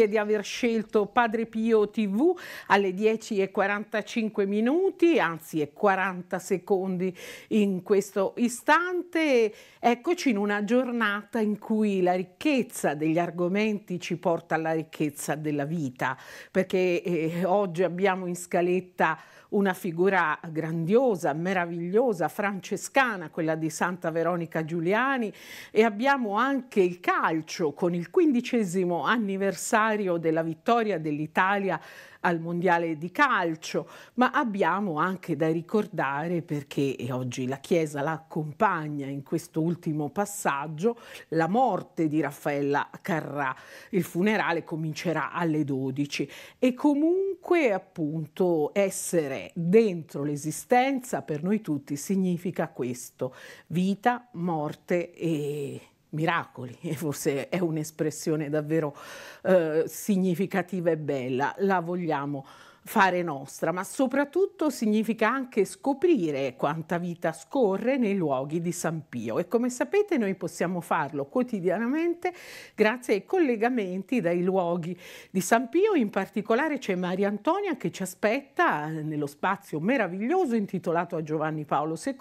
grazie di aver scelto Padre Pio TV alle 10 e 45 minuti, anzi e 40 secondi in questo istante. Eccoci in una giornata in cui la ricchezza degli argomenti ci porta alla ricchezza della vita, perché eh, oggi abbiamo in scaletta una figura grandiosa, meravigliosa, francescana, quella di Santa Veronica Giuliani e abbiamo anche il calcio con il quindicesimo anniversario della vittoria dell'Italia al Mondiale di calcio, ma abbiamo anche da ricordare perché oggi la Chiesa la accompagna in questo ultimo passaggio, la morte di Raffaella Carrà. Il funerale comincerà alle 12 e comunque appunto essere dentro l'esistenza per noi tutti significa questo, vita, morte e miracoli, e forse è un'espressione davvero eh, significativa e bella, la vogliamo fare nostra, ma soprattutto significa anche scoprire quanta vita scorre nei luoghi di San Pio e come sapete noi possiamo farlo quotidianamente grazie ai collegamenti dai luoghi di San Pio, in particolare c'è Maria Antonia che ci aspetta eh, nello spazio meraviglioso intitolato a Giovanni Paolo II,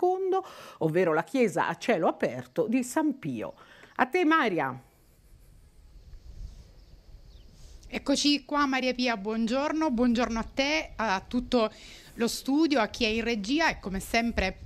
ovvero la chiesa a cielo aperto di San Pio. A te Maria. Eccoci qua Maria Pia, buongiorno, buongiorno a te, a tutto lo studio, a chi è in regia e come sempre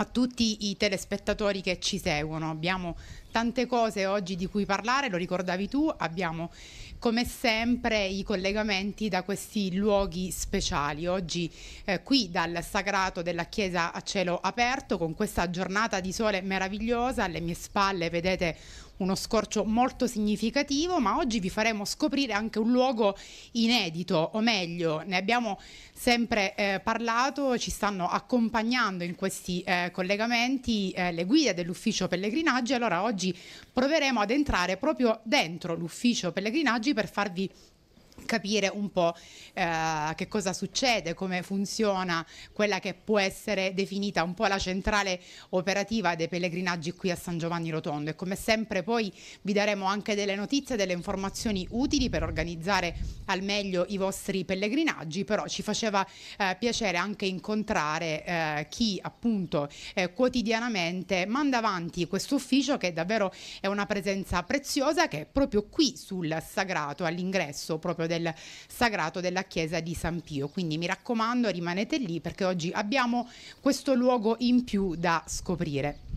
a tutti i telespettatori che ci seguono. Abbiamo tante cose oggi di cui parlare, lo ricordavi tu, abbiamo come sempre i collegamenti da questi luoghi speciali. Oggi eh, qui dal sagrato della chiesa a cielo aperto con questa giornata di sole meravigliosa, alle mie spalle vedete uno scorcio molto significativo, ma oggi vi faremo scoprire anche un luogo inedito, o meglio, ne abbiamo sempre eh, parlato, ci stanno accompagnando in questi eh, collegamenti eh, le guide dell'ufficio pellegrinaggi, allora oggi proveremo ad entrare proprio dentro l'ufficio pellegrinaggi per farvi capire un po' eh, che cosa succede, come funziona quella che può essere definita un po' la centrale operativa dei pellegrinaggi qui a San Giovanni Rotondo e come sempre poi vi daremo anche delle notizie, delle informazioni utili per organizzare al meglio i vostri pellegrinaggi, però ci faceva eh, piacere anche incontrare eh, chi appunto eh, quotidianamente manda avanti questo ufficio che davvero è una presenza preziosa che è proprio qui sul sagrato all'ingresso proprio del del sagrato della chiesa di San Pio. Quindi mi raccomando rimanete lì perché oggi abbiamo questo luogo in più da scoprire.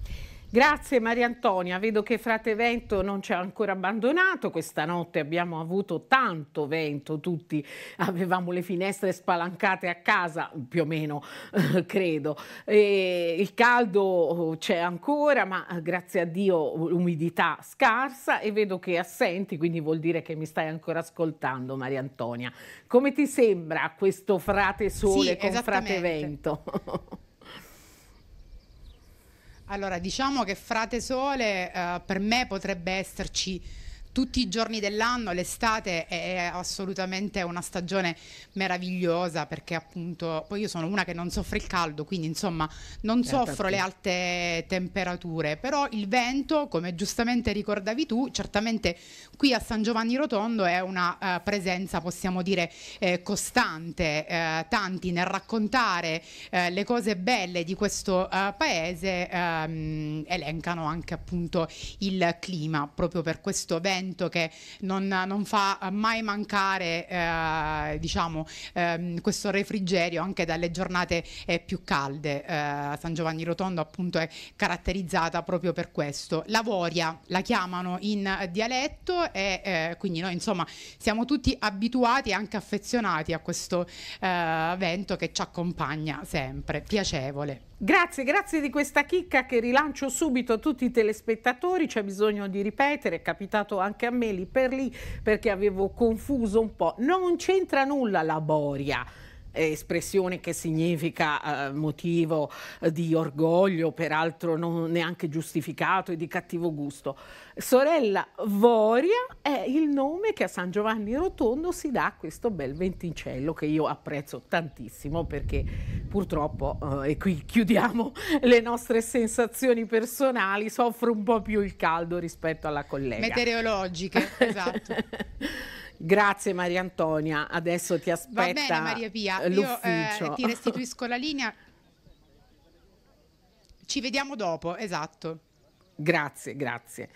Grazie Maria Antonia, vedo che Frate Vento non ci ha ancora abbandonato, questa notte abbiamo avuto tanto vento, tutti avevamo le finestre spalancate a casa, più o meno credo, e il caldo oh, c'è ancora ma grazie a Dio l'umidità scarsa e vedo che assenti, quindi vuol dire che mi stai ancora ascoltando Maria Antonia. Come ti sembra questo Frate Sole sì, con Frate Vento? Allora, diciamo che Frate Sole eh, per me potrebbe esserci tutti i giorni dell'anno, l'estate è assolutamente una stagione meravigliosa perché appunto poi io sono una che non soffre il caldo, quindi insomma non eh, soffro le alte temperature, però il vento, come giustamente ricordavi tu, certamente qui a San Giovanni Rotondo è una uh, presenza, possiamo dire, eh, costante, eh, tanti nel raccontare eh, le cose belle di questo uh, paese um, elencano anche appunto il clima, proprio per questo vento evento che non, non fa mai mancare eh, diciamo, ehm, questo refrigerio anche dalle giornate eh, più calde. Eh, San Giovanni Rotondo appunto è caratterizzata proprio per questo. Lavoria la chiamano in dialetto e eh, quindi noi insomma siamo tutti abituati e anche affezionati a questo eh, evento che ci accompagna sempre, piacevole. Grazie, grazie di questa chicca che rilancio subito a tutti i telespettatori, c'è bisogno di ripetere, è capitato anche a me lì per lì perché avevo confuso un po'. Non c'entra nulla la boria espressione che significa eh, motivo eh, di orgoglio, peraltro non neanche giustificato e di cattivo gusto. Sorella Voria è il nome che a San Giovanni Rotondo si dà a questo bel venticello che io apprezzo tantissimo perché purtroppo, eh, e qui chiudiamo le nostre sensazioni personali, soffro un po' più il caldo rispetto alla collega. Meteorologiche, esatto. Grazie Maria Antonia, adesso ti aspetta. Va bene Maria Pia, l'ufficio. io eh, ti restituisco la linea. Ci vediamo dopo, esatto. Grazie, grazie.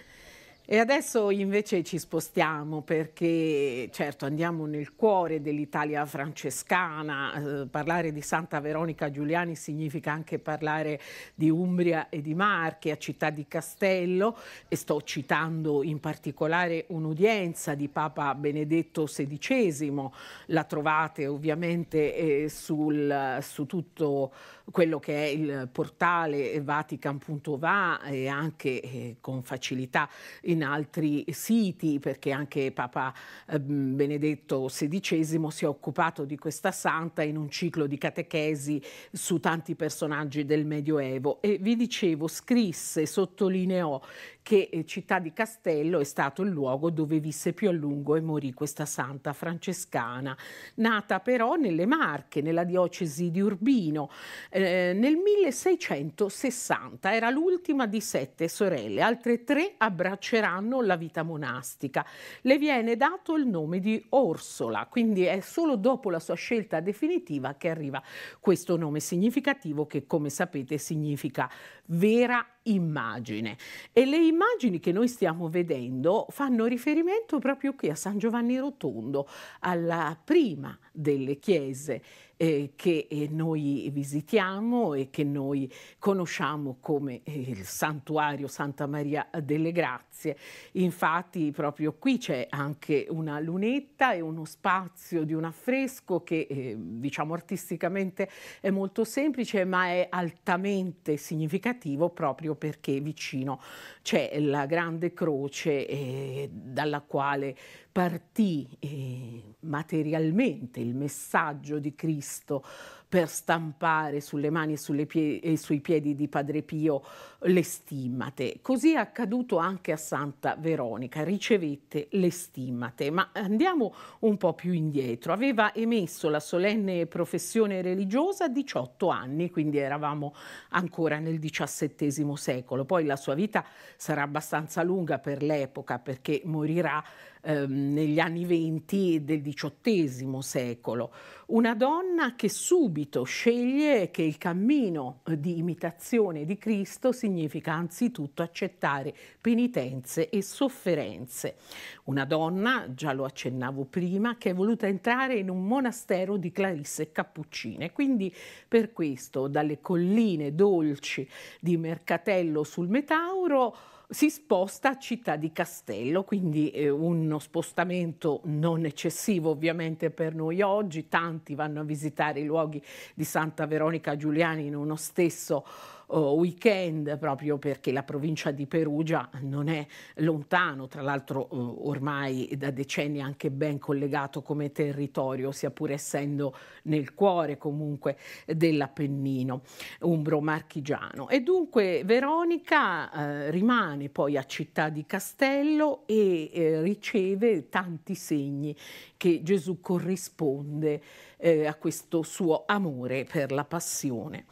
E adesso invece ci spostiamo perché certo andiamo nel cuore dell'Italia francescana, eh, parlare di Santa Veronica Giuliani significa anche parlare di Umbria e di Marche, a città di Castello e sto citando in particolare un'udienza di Papa Benedetto XVI, la trovate ovviamente eh, sul, su tutto quello che è il portale vatican.va e anche eh, con facilità in in altri siti, perché anche Papa eh, Benedetto XVI si è occupato di questa santa in un ciclo di catechesi su tanti personaggi del Medioevo e vi dicevo scrisse, sottolineò che eh, città di Castello è stato il luogo dove visse più a lungo e morì questa santa francescana, nata però nelle Marche, nella diocesi di Urbino, eh, nel 1660. Era l'ultima di sette sorelle, altre tre abbracceranno la vita monastica. Le viene dato il nome di Orsola, quindi è solo dopo la sua scelta definitiva che arriva questo nome significativo che come sapete significa vera immagine. E le immagini che noi stiamo vedendo fanno riferimento proprio qui a San Giovanni Rotondo, alla prima delle chiese eh, che eh, noi visitiamo e che noi conosciamo come eh, il santuario Santa Maria delle Grazie. Infatti proprio qui c'è anche una lunetta e uno spazio di un affresco che eh, diciamo artisticamente è molto semplice ma è altamente significativo proprio perché vicino c'è la grande croce eh, dalla quale partì eh, materialmente il messaggio di Cristo per stampare sulle mani e, sulle pie- e sui piedi di Padre Pio le stimmate. Così è accaduto anche a Santa Veronica, ricevette le stimmate. Ma andiamo un po' più indietro. Aveva emesso la solenne professione religiosa a 18 anni, quindi eravamo ancora nel XVII secolo. Poi la sua vita sarà abbastanza lunga per l'epoca perché morirà ehm, negli anni 20 del XVIII secolo. Una donna che subito sceglie che il cammino eh, di imitazione di Cristo significa anzitutto accettare penitenze e sofferenze. Una donna, già lo accennavo prima, che è voluta entrare in un monastero di Clarisse Cappuccine. Quindi per questo dalle colline dolci di Mercatello sul Metauro si sposta a Città di Castello, quindi eh, uno spostamento non eccessivo ovviamente per noi oggi, tanti vanno a visitare i luoghi di Santa Veronica Giuliani in uno stesso oh, weekend proprio perché la provincia di Perugia non è lontano, tra l'altro oh, ormai da decenni anche ben collegato come territorio, sia pur essendo nel cuore comunque dell'Appennino umbro marchigiano. E dunque Veronica eh, rimane poi a Città di Castello e eh, riceve tanti segni che Gesù corrisponde eh, a questo suo amore per la passione.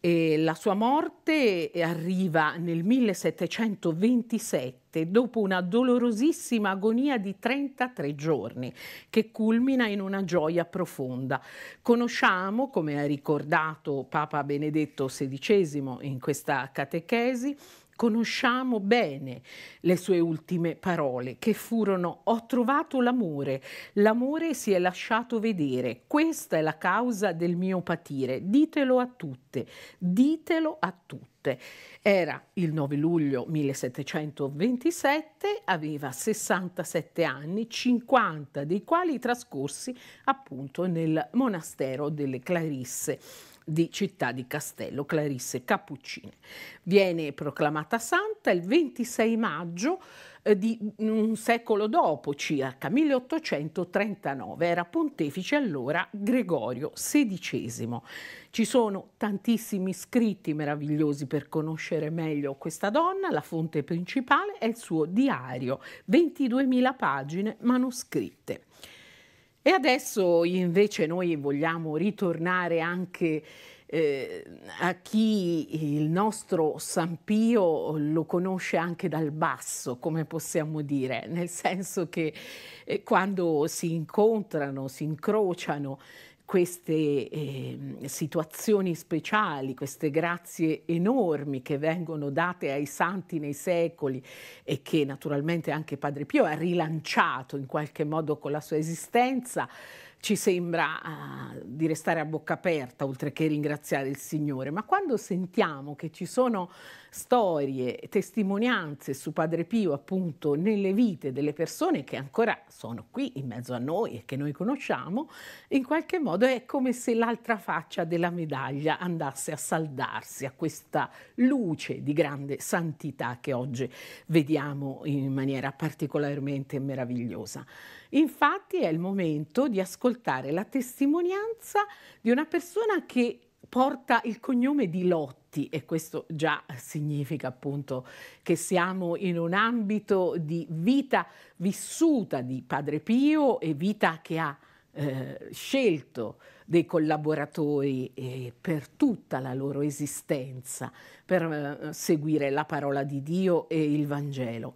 E la sua morte eh, arriva nel 1727 dopo una dolorosissima agonia di 33 giorni che culmina in una gioia profonda. Conosciamo, come ha ricordato Papa Benedetto XVI in questa catechesi, conosciamo bene le sue ultime parole, che furono ho trovato l'amore, l'amore si è lasciato vedere, questa è la causa del mio patire, ditelo a tutte, ditelo a tutte. Era il 9 luglio 1727, aveva 67 anni, 50 dei quali trascorsi appunto nel monastero delle Clarisse di Città di Castello, Clarisse Cappuccini. Viene proclamata santa il 26 maggio eh, di un secolo dopo, circa 1839, era pontefice allora Gregorio XVI. Ci sono tantissimi scritti meravigliosi per conoscere meglio questa donna, la fonte principale è il suo diario, 22.000 pagine manoscritte. E adesso invece noi vogliamo ritornare anche eh, a chi il nostro San Pio lo conosce anche dal basso, come possiamo dire, nel senso che eh, quando si incontrano, si incrociano, queste eh, situazioni speciali, queste grazie enormi che vengono date ai santi nei secoli e che naturalmente anche Padre Pio ha rilanciato in qualche modo con la sua esistenza ci sembra uh, di restare a bocca aperta oltre che ringraziare il Signore, ma quando sentiamo che ci sono storie, testimonianze su Padre Pio appunto nelle vite delle persone che ancora sono qui in mezzo a noi e che noi conosciamo, in qualche modo è come se l'altra faccia della medaglia andasse a saldarsi a questa luce di grande santità che oggi vediamo in maniera particolarmente meravigliosa. Infatti è il momento di ascoltare la testimonianza di una persona che porta il cognome di Lotti e questo già significa appunto che siamo in un ambito di vita vissuta di Padre Pio e vita che ha eh, scelto dei collaboratori eh, per tutta la loro esistenza, per eh, seguire la parola di Dio e il Vangelo.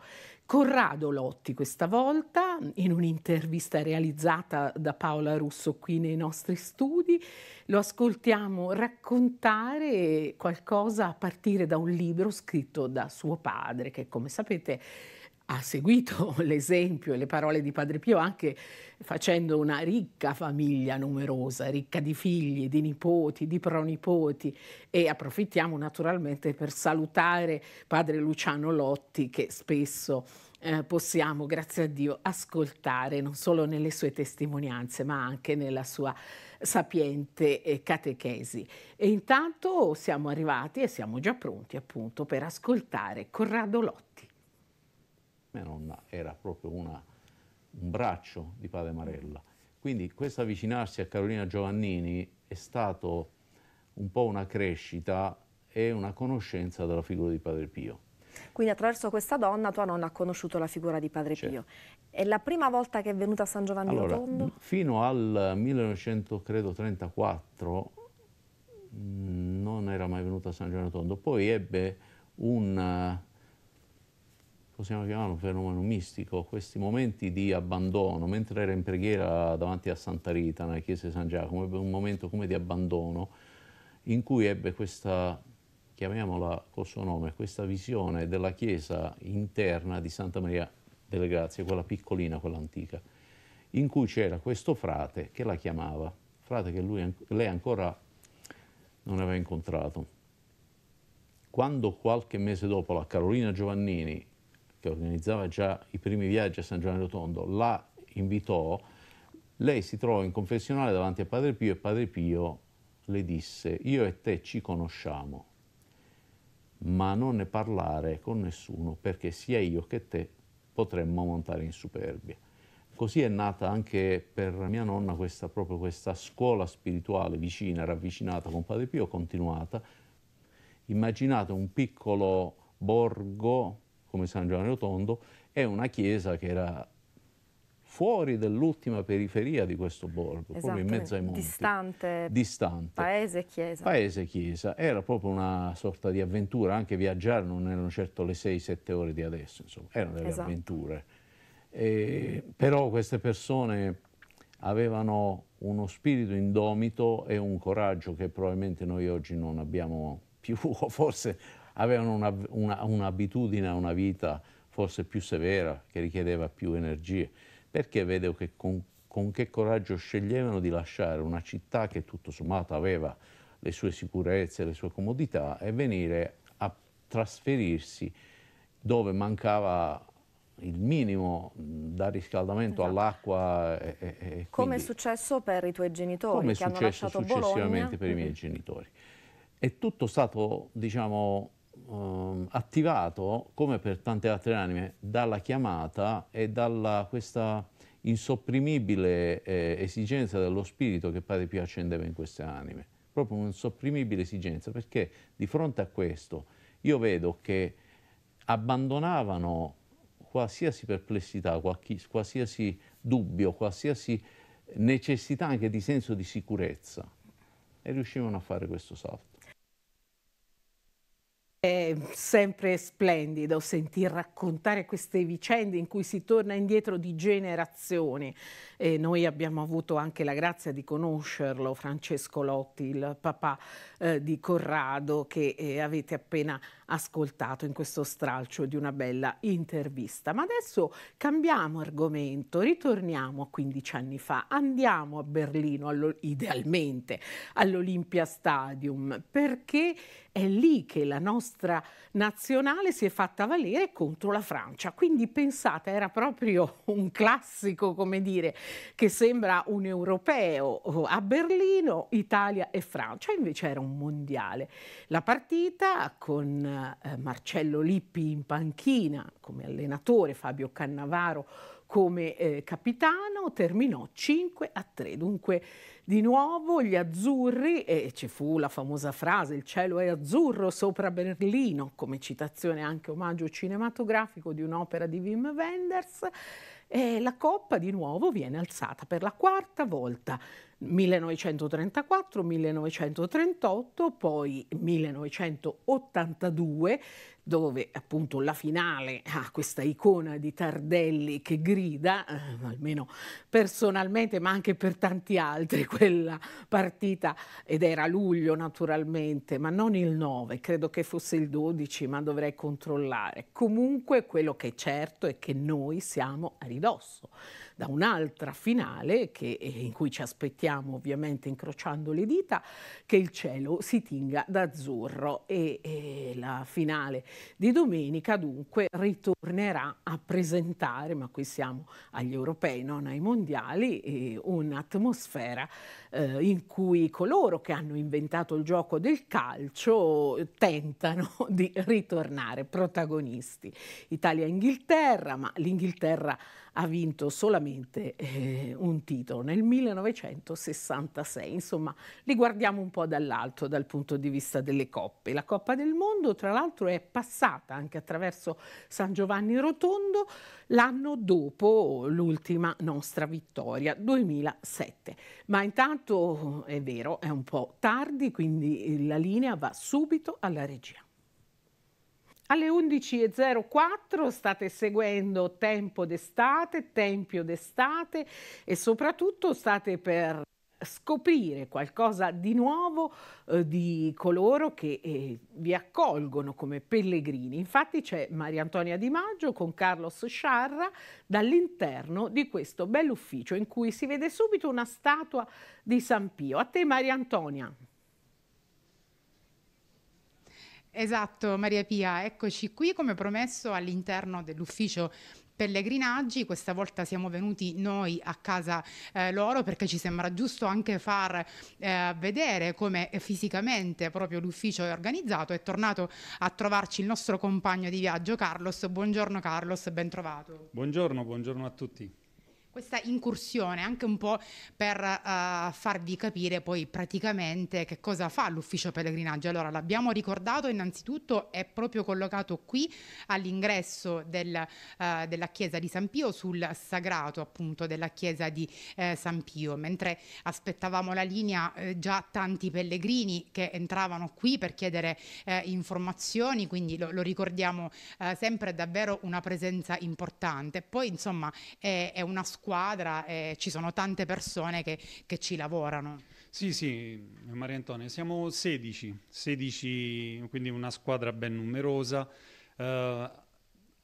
Corrado Lotti questa volta, in un'intervista realizzata da Paola Russo qui nei nostri studi, lo ascoltiamo raccontare qualcosa a partire da un libro scritto da suo padre, che come sapete ha seguito l'esempio e le parole di Padre Pio anche facendo una ricca famiglia numerosa, ricca di figli, di nipoti, di pronipoti e approfittiamo naturalmente per salutare Padre Luciano Lotti che spesso eh, possiamo, grazie a Dio, ascoltare non solo nelle sue testimonianze, ma anche nella sua sapiente eh, catechesi. E intanto siamo arrivati e siamo già pronti appunto per ascoltare Corrado Lotti mia nonna era proprio una, un braccio di Padre Marella. Quindi questo avvicinarsi a Carolina Giovannini è stato un po' una crescita e una conoscenza della figura di Padre Pio. Quindi attraverso questa donna tua nonna ha conosciuto la figura di Padre Pio. È la prima volta che è venuta a San Giovanni allora, Rotondo? Fino al 1934 mm, non era mai venuta a San Giovanni Rotondo, poi ebbe un possiamo chiamare un fenomeno mistico, questi momenti di abbandono, mentre era in preghiera davanti a Santa Rita, nella chiesa di San Giacomo, ebbe un momento come di abbandono, in cui ebbe questa, chiamiamola col suo nome, questa visione della chiesa interna di Santa Maria delle Grazie, quella piccolina, quella antica, in cui c'era questo frate che la chiamava, frate che lui, lei ancora non aveva incontrato. Quando qualche mese dopo la Carolina Giovannini che organizzava già i primi viaggi a San Giovanni Rotondo, la invitò, lei si trovò in confessionale davanti a Padre Pio e Padre Pio le disse io e te ci conosciamo, ma non ne parlare con nessuno perché sia io che te potremmo montare in superbia. Così è nata anche per mia nonna questa, proprio questa scuola spirituale vicina, ravvicinata con Padre Pio, continuata. Immaginate un piccolo borgo come San Giovanni Rotondo, è una chiesa che era fuori dell'ultima periferia di questo borgo, proprio in esatto, mezzo ai monti. Distante, distante. Paese e chiesa. Paese e chiesa. Era proprio una sorta di avventura, anche viaggiare non erano certo le 6-7 ore di adesso, insomma, erano delle esatto. avventure. E, però queste persone avevano uno spirito indomito e un coraggio che probabilmente noi oggi non abbiamo più, o forse avevano una, una, un'abitudine a una vita forse più severa, che richiedeva più energie, perché vedo che con, con che coraggio sceglievano di lasciare una città che tutto sommato aveva le sue sicurezze, le sue comodità e venire a trasferirsi dove mancava il minimo dal riscaldamento esatto. all'acqua. E, e, e come è successo per i tuoi genitori? Come è successo successivamente Bologna. per i miei genitori. È tutto stato, diciamo, um, attivato, come per tante altre anime, dalla chiamata e dalla questa insopprimibile eh, esigenza dello spirito che pare più accendeva in queste anime. Proprio un'insopprimibile esigenza, perché di fronte a questo io vedo che abbandonavano qualsiasi perplessità, qualsiasi dubbio, qualsiasi necessità anche di senso di sicurezza e riuscivano a fare questo salto. È sempre splendido sentir raccontare queste vicende in cui si torna indietro di generazioni. E noi abbiamo avuto anche la grazia di conoscerlo, Francesco Lotti, il papà eh, di Corrado, che eh, avete appena ascoltato in questo stralcio di una bella intervista. Ma adesso cambiamo argomento, ritorniamo a 15 anni fa, andiamo a Berlino, allo idealmente all'Olympia Stadium, perché è lì che la nostra nazionale si è fatta valere contro la Francia. Quindi pensate, era proprio un classico, come dire, che sembra un europeo oh, a Berlino, Italia e Francia, invece era un mondiale. La partita con eh, Marcello Lippi in panchina come allenatore, Fabio Cannavaro come eh, capitano, terminò 5 a 3. Dunque di nuovo gli azzurri, e ci fu la famosa frase il cielo è azzurro sopra Berlino, come citazione anche omaggio cinematografico di un'opera di Wim Wenders, e la coppa di nuovo viene alzata per la quarta volta. 1934, 1938, poi 1982, dove appunto la finale ha questa icona di Tardelli che grida, eh, almeno personalmente ma anche per tanti altri quella partita ed era luglio naturalmente, ma non il 9, credo che fosse il 12, ma dovrei controllare. Comunque quello che è certo è che noi siamo a ridosso da un'altra finale che, eh, in cui ci aspettiamo ovviamente incrociando le dita che il cielo si tinga d'azzurro e, e la finale di domenica dunque ritornerà a presentare, ma qui siamo agli europei non ai mondiali, eh, un'atmosfera eh, in cui coloro che hanno inventato il gioco del calcio tentano di ritornare protagonisti. Italia-Inghilterra, ma l'Inghilterra ha vinto solamente eh, un titolo nel 1966. Insomma, li guardiamo un po' dall'alto dal punto di vista delle coppe. La Coppa del Mondo, tra l'altro, è passata anche attraverso San Giovanni Rotondo l'anno dopo l'ultima nostra vittoria, 2007. Ma intanto è vero, è un po' tardi, quindi la linea va subito alla regia. Alle 11.04 state seguendo Tempo d'estate, Tempio d'estate e soprattutto state per scoprire qualcosa di nuovo eh, di coloro che eh, vi accolgono come pellegrini. Infatti c'è Maria Antonia Di Maggio con Carlos Sciarra dall'interno di questo bell'ufficio in cui si vede subito una statua di San Pio. A te Maria Antonia. Esatto, Maria Pia, eccoci qui come promesso all'interno dell'ufficio pellegrinaggi, questa volta siamo venuti noi a casa eh, loro perché ci sembra giusto anche far eh, vedere come fisicamente proprio l'ufficio è organizzato, è tornato a trovarci il nostro compagno di viaggio Carlos, buongiorno Carlos, ben trovato. Buongiorno, buongiorno a tutti questa incursione anche un po' per uh, farvi capire poi praticamente che cosa fa l'ufficio pellegrinaggio. Allora l'abbiamo ricordato innanzitutto è proprio collocato qui all'ingresso del, uh, della chiesa di San Pio sul sagrato appunto della chiesa di eh, San Pio, mentre aspettavamo la linea eh, già tanti pellegrini che entravano qui per chiedere eh, informazioni, quindi lo, lo ricordiamo eh, sempre davvero una presenza importante. Poi insomma è, è una scuola squadra e ci sono tante persone che, che ci lavorano. Sì, sì, Maria Antonia, siamo 16, 16 quindi una squadra ben numerosa. Eh,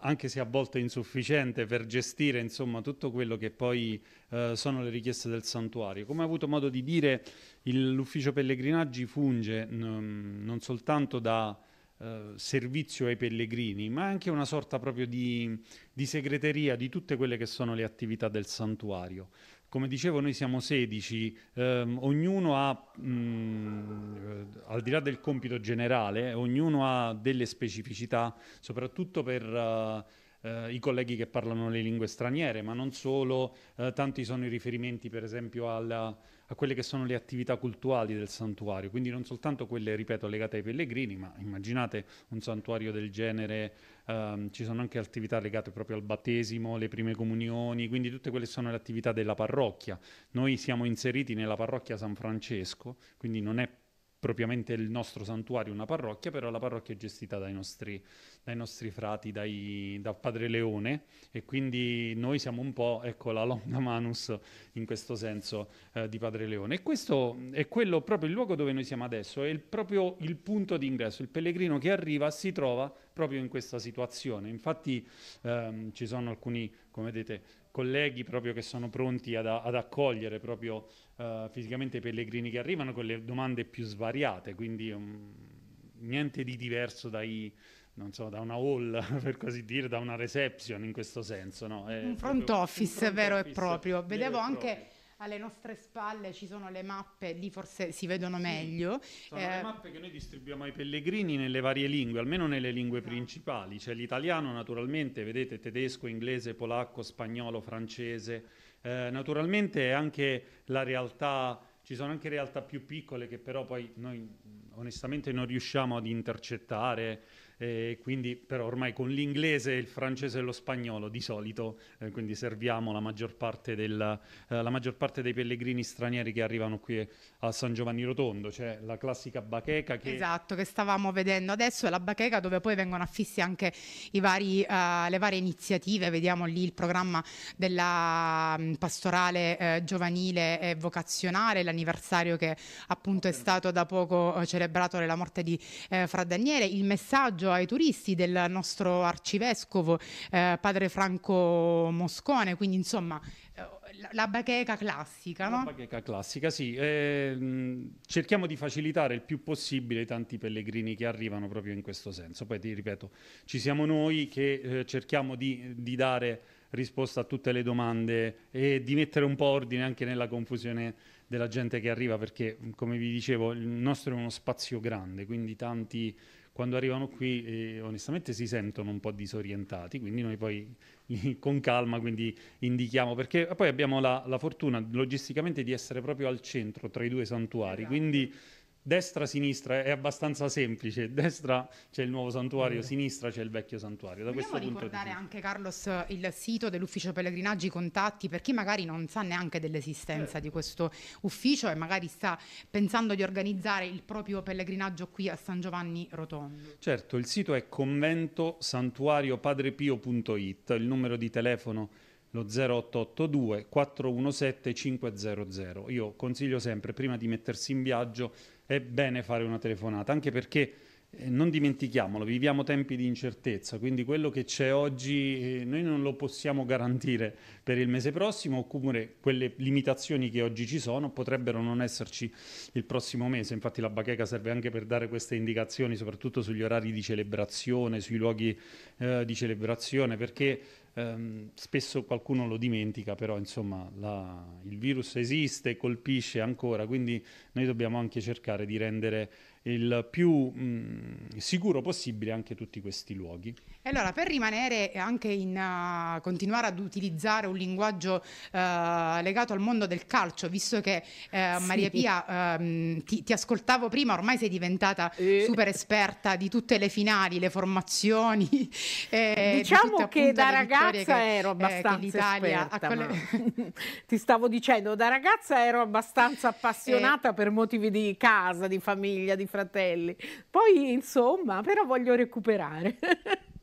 anche se a volte insufficiente per gestire insomma, tutto quello che poi eh, sono le richieste del santuario. Come ha avuto modo di dire, il, l'ufficio pellegrinaggi funge n- non soltanto da eh, servizio ai pellegrini, ma anche una sorta proprio di, di segreteria di tutte quelle che sono le attività del santuario come dicevo noi siamo 16, ehm, ognuno ha, mh, mm, al di là del compito generale, ognuno ha delle specificità, soprattutto per... Uh, eh, i colleghi che parlano le lingue straniere, ma non solo, eh, tanti sono i riferimenti per esempio alla, a quelle che sono le attività cultuali del santuario, quindi non soltanto quelle, ripeto, legate ai pellegrini, ma immaginate un santuario del genere, ehm, ci sono anche attività legate proprio al battesimo, le prime comunioni, quindi tutte quelle sono le attività della parrocchia. Noi siamo inseriti nella parrocchia San Francesco, quindi non è propriamente il nostro santuario, una parrocchia, però la parrocchia è gestita dai nostri, dai nostri frati, dai, da Padre Leone e quindi noi siamo un po' ecco, la longa manus in questo senso eh, di Padre Leone. E questo è quello, proprio il luogo dove noi siamo adesso, è il, proprio il punto di ingresso. Il pellegrino che arriva si trova proprio in questa situazione. Infatti ehm, ci sono alcuni, come vedete, colleghi proprio che sono pronti ad, ad accogliere proprio uh, fisicamente i pellegrini che arrivano con le domande più svariate, quindi um, niente di diverso dai, non so, da una hall, per così dire, da una reception in questo senso. No? un front proprio, office un front vero office, e proprio. Vedevo anche... Proprio alle nostre spalle ci sono le mappe, lì forse si vedono meglio. Sono eh, le mappe che noi distribuiamo ai pellegrini nelle varie lingue, almeno nelle lingue no. Esatto. principali, C'è l'italiano naturalmente, vedete tedesco, inglese, polacco, spagnolo, francese, eh, naturalmente è anche la realtà ci sono anche realtà più piccole che però poi noi onestamente non riusciamo ad intercettare eh, quindi però ormai con l'inglese, il francese e lo spagnolo di solito, eh, quindi serviamo la maggior, della, eh, la maggior, parte dei pellegrini stranieri che arrivano qui eh, a San Giovanni Rotondo, c'è la classica bacheca che... Esatto, che stavamo vedendo adesso, è la bacheca dove poi vengono affissi anche vari, eh, le varie iniziative, vediamo lì il programma della mh, mm, pastorale eh, giovanile e vocazionale, l'anniversario che appunto è stato da poco celebrato della morte di Fra Daniele, il messaggio reso ai turisti del nostro arcivescovo eh, padre Franco Moscone, quindi insomma eh, la bacheca classica, no? La bacheca classica, sì. Eh, cerchiamo di facilitare il più possibile i tanti pellegrini che arrivano proprio in questo senso. Poi ti ripeto, ci siamo noi che eh, cerchiamo di, di, dare risposta a tutte le domande e di mettere un po' ordine anche nella confusione della gente che arriva, perché come vi dicevo il nostro è uno spazio grande, quindi tanti quando arrivano qui eh, onestamente si sentono un po' disorientati, quindi noi poi con calma indichiamo, perché poi abbiamo la, la, fortuna logisticamente di essere proprio al centro tra i due santuari, esatto. quindi destra-sinistra è abbastanza semplice, destra c'è il nuovo santuario, mm. sinistra c'è il vecchio santuario. Da Vogliamo ricordare anche Carlos il sito dell'ufficio pellegrinaggi, i contatti, per chi magari non sa neanche dell'esistenza eh. di questo ufficio e magari sta pensando di organizzare il proprio pellegrinaggio qui a San Giovanni Rotondo. Certo, il sito è conventosantuariopadrepio.it, il numero di telefono lo 0882 417 500. Io consiglio sempre, prima di mettersi in viaggio, è bene fare una telefonata, anche perché eh, non dimentichiamolo, viviamo tempi di incertezza, quindi quello che c'è oggi eh, noi non lo possiamo garantire per il mese prossimo, oppure quelle limitazioni che oggi ci sono potrebbero non esserci il prossimo mese. Infatti la bacheca serve anche per dare queste indicazioni, soprattutto sugli orari di celebrazione, sui luoghi eh, di celebrazione, perché ehm, spesso qualcuno lo dimentica, però insomma la, il virus esiste, e colpisce ancora, quindi noi dobbiamo anche cercare di rendere il più mh, mm, sicuro possibile anche tutti questi luoghi allora, per rimanere anche in uh, continuare ad utilizzare un linguaggio uh, legato al mondo del calcio, visto che uh, sì. Maria Pia um, ti, ti, ascoltavo prima, ormai sei diventata e... super esperta di tutte le finali, le formazioni. Eh, diciamo di tutte, diciamo che appunto, da ragazza che, ero abbastanza eh, esperta, quelle... ti stavo dicendo, da ragazza ero abbastanza appassionata e... per motivi di casa, di famiglia, di fratelli. Poi, insomma, però voglio recuperare.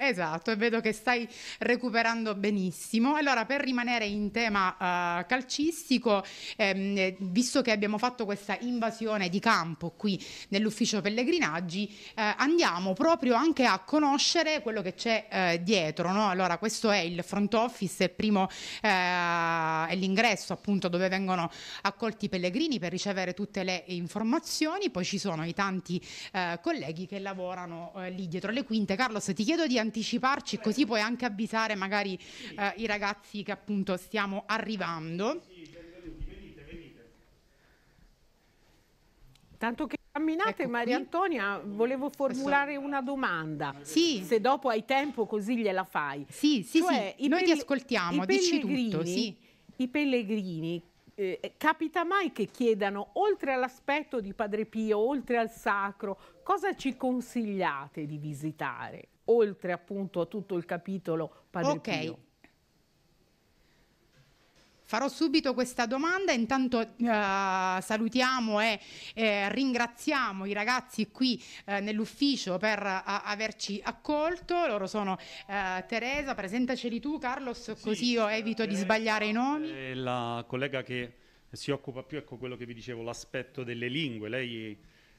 Esatto, e vedo che stai recuperando benissimo. Allora, per rimanere in tema uh, calcistico, ehm, eh, visto che abbiamo fatto questa invasione di campo qui nell'ufficio pellegrinaggi, eh, andiamo proprio anche a conoscere quello che c'è eh, dietro. No? Allora, questo è il front office, il primo eh, è l'ingresso appunto dove vengono accolti i pellegrini per ricevere tutte le informazioni, poi ci sono i tanti eh, colleghi che lavorano lì dietro le quinte. Carlos, ti chiedo di andare anticiparci, così puoi anche avvisare magari eh, i ragazzi che appunto stiamo arrivando. Tanto che camminate, ecco Maria Antonia, volevo formulare Questo... una domanda. Sì. Se dopo hai tempo così gliela fai. Sì, sì, cioè, sì. Noi ti ascoltiamo, dici tutto. Sì. I pellegrini, eh, capita mai che chiedano, oltre all'aspetto di Padre Pio, oltre al sacro, cosa ci consigliate di visitare? oltre appunto a tutto il capitolo Padre okay. Pio. Farò subito questa domanda, intanto eh, salutiamo e eh, ringraziamo i ragazzi qui eh, nell'ufficio per a, eh, averci accolto, loro sono eh, Teresa, presentaceli tu Carlos, così sì, io eh, evito di sbagliare i nomi. La collega che si occupa più, ecco quello che vi dicevo, l'aspetto delle lingue, lei È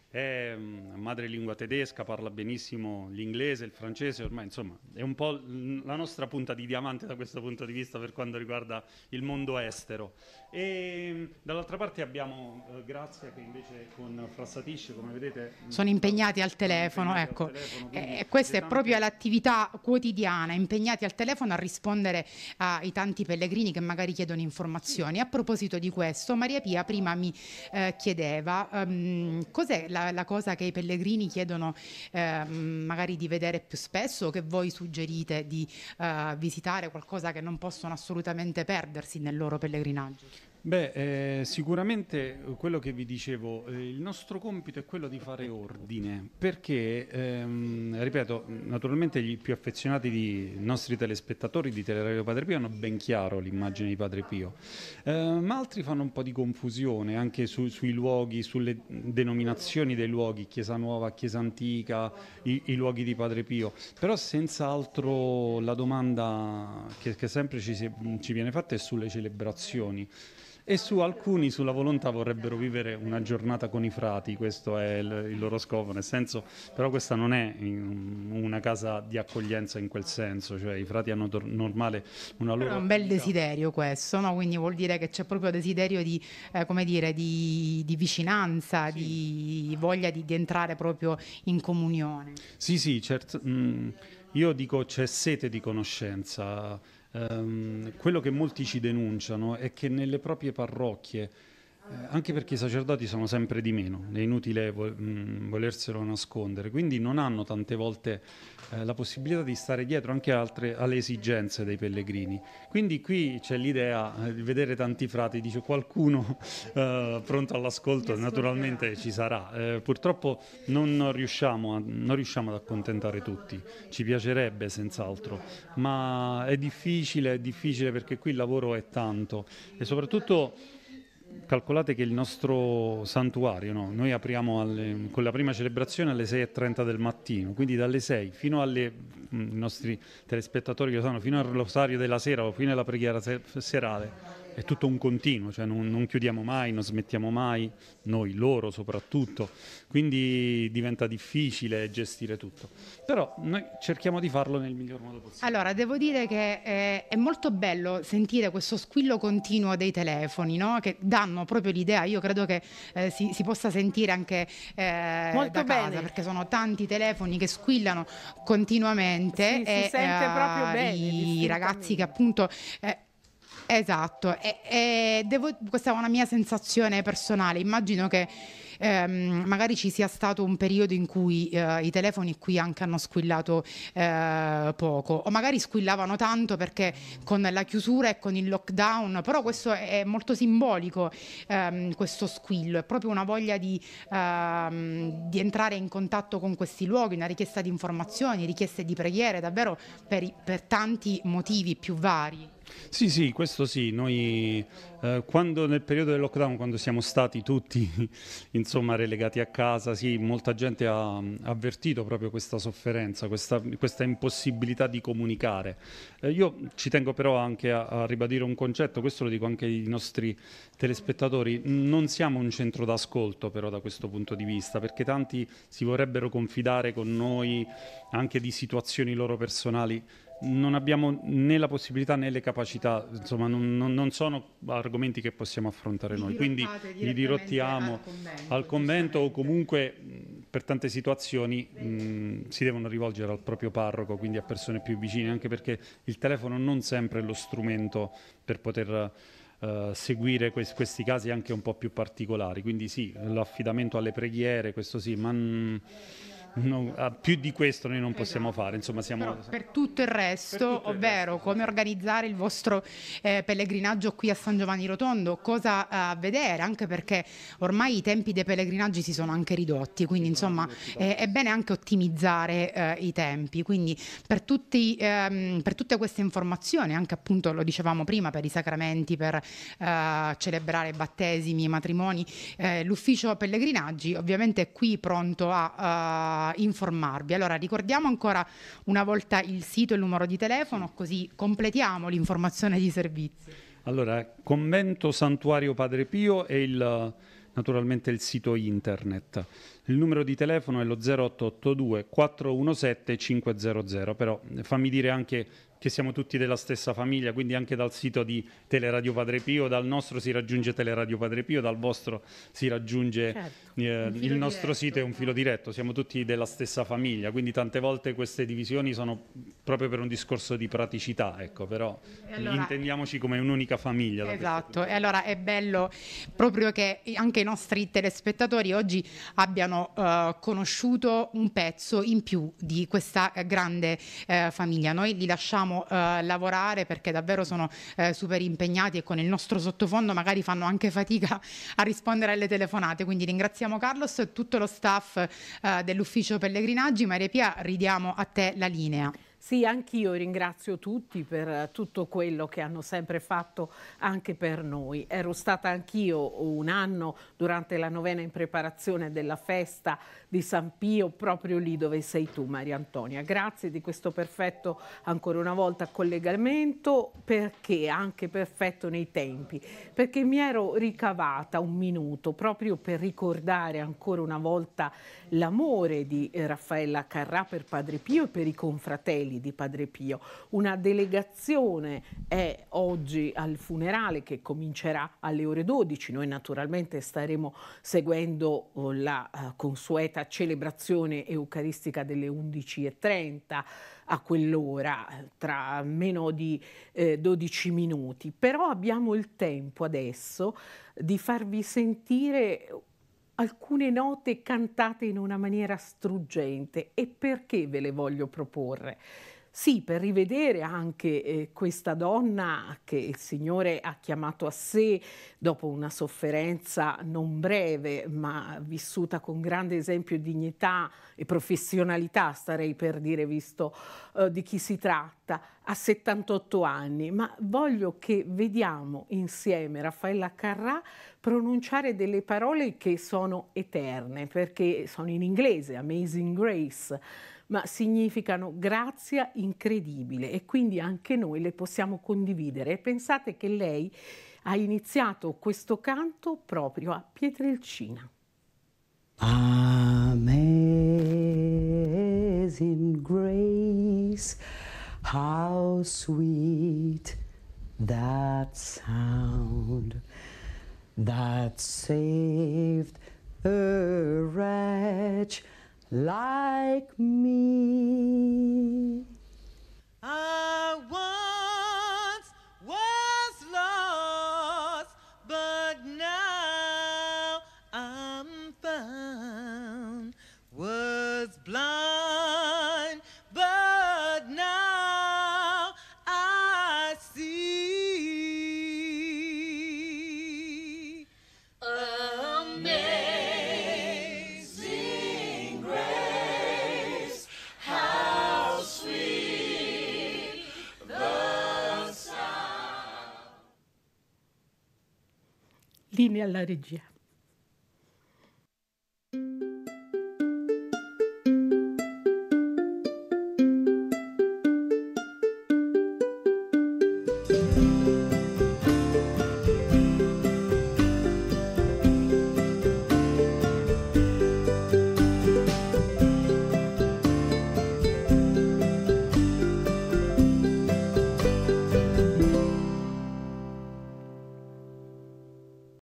è mm, madrelingua tedesca, parla benissimo l'inglese, il francese, ormai insomma è un po' la nostra punta di diamante da questo punto di vista per quanto riguarda il mondo estero. E mm, dall'altra parte abbiamo eh, Grazia che invece con Frassatisce, come vedete... Mm, sono impegnati al telefono, impegnati ecco. Al telefono, eh, questa è proprio l'attività quotidiana, impegnati al telefono a rispondere ai tanti pellegrini che magari chiedono informazioni. A proposito di questo, Maria Pia prima mi eh, chiedeva um, cos'è la, la, cosa che i pellegrini chiedono ehm, magari di vedere più spesso o che voi suggerite di eh, visitare, qualcosa che non possono assolutamente perdersi nel loro pellegrinaggio. Beh, eh, sicuramente quello che vi dicevo, eh, il nostro compito è quello di fare ordine, perché, ehm, ripeto, naturalmente gli più affezionati di nostri telespettatori di Teleradio Padre Pio hanno ben chiaro l'immagine di Padre Pio, eh, ma altri fanno un po' di confusione anche su, sui luoghi, sulle denominazioni dei luoghi, Chiesa Nuova, Chiesa Antica, i, i luoghi di Padre Pio, però senz'altro la domanda che, che sempre ci, si, ci viene fatta è sulle celebrazioni e su alcuni sulla volontà vorrebbero vivere una giornata con i frati, questo è il, il loro scopo, nel senso però questa non è in, una casa di accoglienza in quel senso, cioè i frati hanno tor- normale una loro... Però è un bel desiderio questo, no? quindi vuol dire che c'è proprio desiderio di, eh, come dire, di, di vicinanza, sì. di voglia di, di, entrare proprio in comunione. Sì, sì, certo. Mm, io dico c'è sete di conoscenza Um, quello che molti ci denunciano è che nelle proprie parrocchie eh, anche perché i sacerdoti sono sempre di meno, è inutile vo- mh, mm, volerselo nascondere, quindi non hanno tante volte eh, la possibilità di stare dietro anche altre, alle esigenze dei pellegrini. Quindi qui c'è l'idea eh, di vedere tanti frati, dice qualcuno eh, pronto all'ascolto, naturalmente ci sarà. Eh, purtroppo non riusciamo, a, non riusciamo, ad accontentare tutti, ci piacerebbe senz'altro, ma è difficile, è difficile perché qui il lavoro è tanto e soprattutto calcolate che il nostro santuario, no? noi apriamo alle, con la prima celebrazione alle 6.30 del mattino, quindi dalle 6 fino alle, mm, i nostri telespettatori che lo sanno, fino al rosario della sera o fino alla preghiera serale, è tutto un continuo, cioè non, non, chiudiamo mai, non smettiamo mai, noi, loro soprattutto, quindi diventa difficile gestire tutto. Però noi cerchiamo di farlo nel miglior modo possibile. Allora, devo dire che eh, è molto bello sentire questo squillo continuo dei telefoni, no? che danno proprio l'idea, io credo che eh, si, si, possa sentire anche eh, molto da casa, bene. perché sono tanti telefoni che squillano continuamente sì, e si sente eh, proprio bene, i ragazzi che appunto... Eh, Esatto, e, e devo, questa è una mia sensazione personale, immagino che ehm, magari ci sia stato un periodo in cui eh, i telefoni qui anche hanno squillato eh, poco o magari squillavano tanto perché con la chiusura e con il lockdown, però questo è molto simbolico, ehm, questo squillo, è proprio una voglia di, ehm, di, entrare in contatto con questi luoghi, una richiesta di informazioni, richieste di preghiere, davvero per, per tanti motivi più vari. Sì, sì, questo sì. Noi eh, quando nel periodo del lockdown, quando siamo stati tutti insomma relegati a casa, sì, molta gente ha, avvertito proprio questa sofferenza, questa, questa impossibilità di comunicare. Eh, io ci tengo però anche a, a, ribadire un concetto, questo lo dico anche ai nostri telespettatori, non siamo un centro d'ascolto però da questo punto di vista, perché tanti si vorrebbero confidare con noi anche di situazioni loro personali non abbiamo né la possibilità né le capacità, insomma non, non sono argomenti che possiamo affrontare Vi noi, quindi li dirottiamo al convento, al convento o comunque per tante situazioni mh, si devono rivolgere al proprio parroco, quindi a persone più vicine, anche perché il telefono non sempre è lo strumento per poter... Uh, seguire que questi casi anche un po' più particolari quindi sì, l'affidamento alle preghiere questo sì, ma non, ah, più di questo noi non possiamo esatto. fare. Insomma, siamo... per tutto il resto, tutto ovvero il resto. come organizzare il vostro eh, pellegrinaggio qui a San Giovanni Rotondo, cosa eh, a vedere, anche perché ormai i tempi dei pellegrinaggi si sono anche ridotti, quindi insomma eh, è bene anche ottimizzare eh, i tempi. Quindi per, tutti, ehm, per, tutte queste informazioni, anche appunto lo dicevamo prima, per i sacramenti, per eh, celebrare battesimi, matrimoni, eh, l'ufficio pellegrinaggi ovviamente è qui pronto a eh, informarvi. Allora ricordiamo ancora una volta il sito e il numero di telefono così completiamo l'informazione di servizio. Allora, convento santuario Padre Pio e il naturalmente il sito internet. Il numero di telefono è lo 0882 417 500, però fammi dire anche che siamo tutti della stessa famiglia, quindi anche dal sito di Teleradio Padre Pio, dal nostro si raggiunge Teleradio Padre Pio, dal vostro si raggiunge certo, eh, il nostro diretto, sito è un filo diretto, siamo tutti della stessa famiglia, quindi tante volte queste divisioni sono proprio per un discorso di praticità, ecco, però allora, intendiamoci come un'unica famiglia. Esatto, e allora è bello proprio che anche i nostri telespettatori oggi abbiano eh, conosciuto un pezzo in più di questa eh, grande eh, famiglia. Noi li lasciamo facciamo eh, lavorare perché davvero sono eh, super impegnati e con il nostro sottofondo magari fanno anche fatica a rispondere alle telefonate. Quindi ringraziamo Carlos e tutto lo staff eh, dell'ufficio pellegrinaggi. Maria Pia, ridiamo a te la linea. Sì, anch'io ringrazio tutti per eh, tutto quello che hanno sempre fatto anche per noi. Ero stata anch'io un anno durante la novena in preparazione della festa di San Pio, proprio lì dove sei tu, Maria Antonia. Grazie di questo perfetto, ancora una volta, collegamento, perché anche perfetto nei tempi, perché mi ero ricavata un minuto proprio per ricordare ancora una volta l'amore di eh, Raffaella Carrà per Padre Pio e per i confratelli fedeli di Padre Pio. Una delegazione è oggi al funerale che comincerà alle ore 12. Noi naturalmente staremo seguendo oh, la eh, consueta celebrazione eucaristica delle 11.30 a quell'ora, tra meno di eh, 12 minuti. Però abbiamo il tempo adesso di farvi sentire alcune note cantate in una maniera struggente e perché ve le voglio proporre? Sì, per rivedere anche eh, questa donna che il Signore ha chiamato a sé dopo una sofferenza non breve, ma vissuta con grande esempio di dignità e professionalità, starei per dire, visto eh, di chi si tratta, a 78 anni. Ma voglio che vediamo insieme Raffaella Carrà pronunciare delle parole che sono eterne, perché sono in inglese, Amazing Grace ma significano grazia incredibile e quindi anche noi le possiamo condividere. E pensate che lei ha iniziato questo canto proprio a Pietrelcina. Amazing grace, how sweet that sound that saved a wretch. like me. I want Fini alla regia.